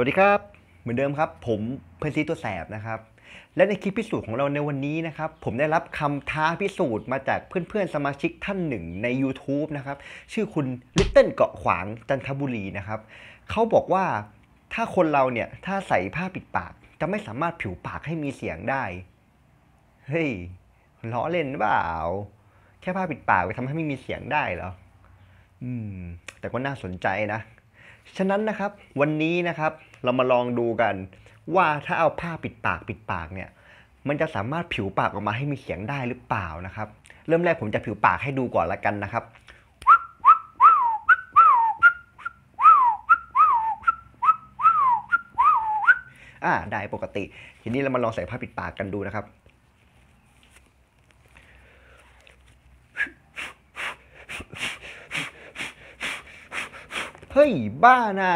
วัสดีครับ เหมือนเดิมครับผมเพื่อนซีตัวแสบนะครับ และในคลิปพิสูจน์ของเราในวันนี้นะครับ ผมได้รับคำท้าพิสูจน์มาจากเพื่อนๆสมาชิกท่านหนึ่งใน YouTube นะครับ ชื่อคุณลิตเติ้ลเกาะขวางจันทบุรีนะครับ เขาบอกว่าถ้าคนเราเนี่ย ถ้าใส่ผ้าปิดปาก จะไม่สามารถผิวปากให้มีเสียงได้ เฮ้ยล้อเล่นเปล่า แค่ผ้าปิดปากไปทำให้ไม่มีเสียงได้เหรออืมแต่ก็น่าสนใจนะ ฉะนั้นนะครับ วันนี้นะครับเรามาลองดูกันว่าถ้าเอาผ้าปิดปากปิดปากเนี่ย มันจะสามารถผิวปากออกมาให้มีเสียงได้หรือเปล่านะครับ เริ่มแรกผมจะผิวปากให้ดูก่อนละกันนะครับอ่าได้ปกติ ทีนี้เรามาลองใส่ผ้าปิดปากกันดูนะครับเฮ้ย บ้านะ่ะ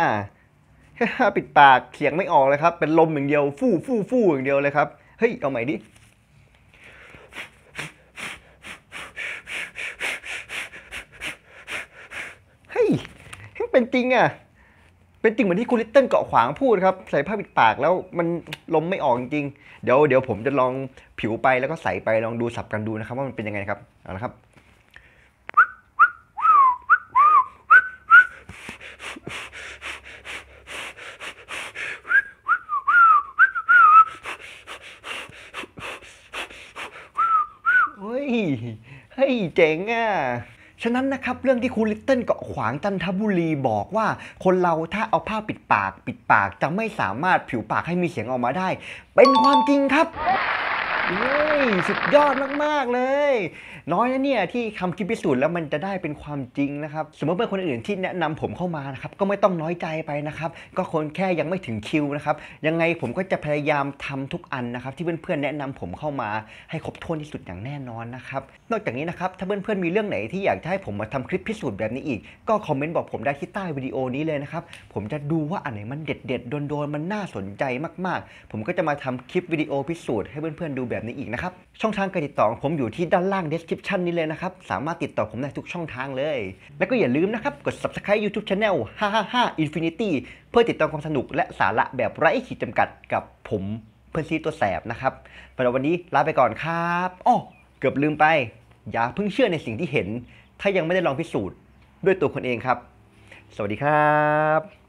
ปิดปากเขียงไม่ออกเลยครับเป็นลมอย่างเดียว ฟู่ฟู่ฟู่อย่างเดียวเลยครับเฮ้ยเอาใหม่ดิเฮ้ยเป็นจริงอ่ะ เป็นจริงเหมือนที่คุณลิตเติ้ลเกาะขวางพูดครับ ใส่ผ้าปิดปากแล้วมันลมไม่ออกจริงเดี๋ยวเดี๋ยวผมจะลองผิวไปแล้วก็ใส่ไปลองดูสับกันดูนะครับว่ามันเป็นยังไงครับเอาละครับเฮ้ยเจ๋งอ่ะ ฉะนั้นนะครับเรื่องที่คุณลิตเติ้ลเกาะขวางจันทบุรีบอกว่า คนเราถ้าเอาผ้าปิดปากปิดปากจะไม่สามารถผิวปากให้มีเสียงออกมาได้ เป็นความจริงครับสุดยอดมาก ๆ เลย น้อยนะเนี่ยที่ทำคลิปพิสูจน์แล้วมันจะได้เป็นความจริงนะครับสมมติเป็นคนอื่นที่แนะนำผมเข้ามานะครับก็ไม่ต้องน้อยใจไปนะครับก็คนแค่ยังไม่ถึงคิวนะครับยังไงผมก็จะพยายามทำทุกอันนะครับที่เพื่อนๆแนะนำผมเข้ามา ให้ครบถ้วนที่สุดอย่างแน่นอนนะครับนอกจากนี้นะครับถ้าเพื่อนๆมีเรื่องไหนที่อยากให้ผมมาทำคลิปพิสูจน์แบบนี้อีก ก็คอมเมนต์บอกผมได้ที่ใต้วิดีโอนี้เลยนะครับผมจะดูว่าอันไหนมันเด็ด ๆ โดนๆมันน่าสนใจมากๆ ผมก็จะมาทำคลิปวิดีโอพิสูจน์ให้เพื่อนๆดูแบบแบบนี้อีกนะครับช่องทางการติดต่อของผมอยู่ที่ด้านล่าง description นี้เลยนะครับสามารถติดต่อผมได้ทุกช่องทางเลย และก็อย่าลืมนะครับ กด subscribe YouTube channel 555 infinity เพื่อติดตามความสนุกและสาระแบบไร้ขีดจำกัดกับผมเพื่อนซีตัวแสบนะครับสำหรับวันนี้ลาไปก่อนครับอ้อเกือบลืมไป อย่าเพิ่งเชื่อในสิ่งที่เห็น ถ้ายังไม่ได้ลองพิสูจน์ ด้วยตัวคนเองครับ สวัสดีครับ